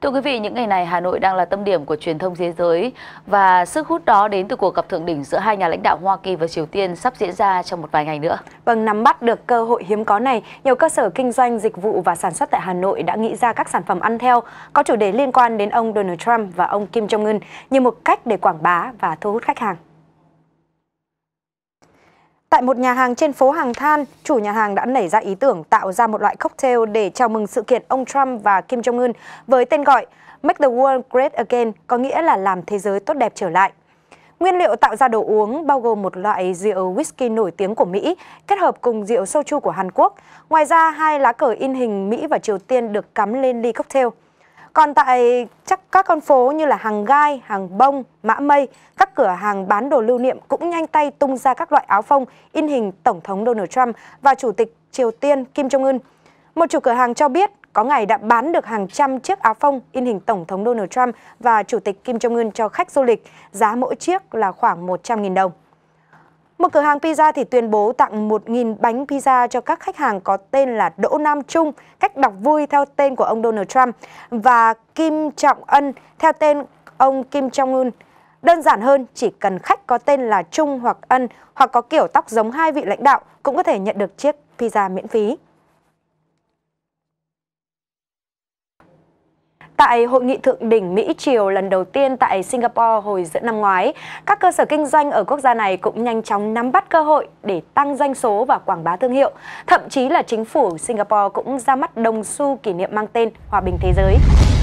Thưa quý vị, những ngày này Hà Nội đang là tâm điểm của truyền thông thế giới và sức hút đó đến từ cuộc gặp thượng đỉnh giữa hai nhà lãnh đạo Hoa Kỳ và Triều Tiên sắp diễn ra trong một vài ngày nữa. Vâng, nắm bắt được cơ hội hiếm có này, nhiều cơ sở kinh doanh, dịch vụ và sản xuất tại Hà Nội đã nghĩ ra các sản phẩm ăn theo có chủ đề liên quan đến ông Donald Trump và ông Kim Jong-un như một cách để quảng bá và thu hút khách hàng. Tại một nhà hàng trên phố Hàng Than, chủ nhà hàng đã nảy ra ý tưởng tạo ra một loại cocktail để chào mừng sự kiện ông Trump và Kim Jong-un với tên gọi Make the World Great Again, có nghĩa là làm thế giới tốt đẹp trở lại. Nguyên liệu tạo ra đồ uống bao gồm một loại rượu whisky nổi tiếng của Mỹ kết hợp cùng rượu soju của Hàn Quốc. Ngoài ra, hai lá cờ in hình Mỹ và Triều Tiên được cắm lên ly cocktail. Còn tại chắc các con phố như là hàng gai, hàng bông, mã mây, các cửa hàng bán đồ lưu niệm cũng nhanh tay tung ra các loại áo phông in hình Tổng thống Donald Trump và Chủ tịch Triều Tiên Kim Jong-un. Một chủ cửa hàng cho biết có ngày đã bán được hàng trăm chiếc áo phông in hình Tổng thống Donald Trump và Chủ tịch Kim Jong-un cho khách du lịch, giá mỗi chiếc là khoảng 100.000 đồng. Một cửa hàng pizza thì tuyên bố tặng 1.000 bánh pizza cho các khách hàng có tên là Đỗ Nam Trung, cách đọc vui theo tên của ông Donald Trump, và Kim Trọng Ân theo tên ông Kim Jong-un. Đơn giản hơn, chỉ cần khách có tên là Trung hoặc Ân hoặc có kiểu tóc giống hai vị lãnh đạo cũng có thể nhận được chiếc pizza miễn phí. Tại hội nghị thượng đỉnh Mỹ Triều lần đầu tiên tại Singapore hồi giữa năm ngoái, các cơ sở kinh doanh ở quốc gia này cũng nhanh chóng nắm bắt cơ hội để tăng doanh số và quảng bá thương hiệu. Thậm chí là chính phủ Singapore cũng ra mắt đồng xu kỷ niệm mang tên Hòa bình Thế giới.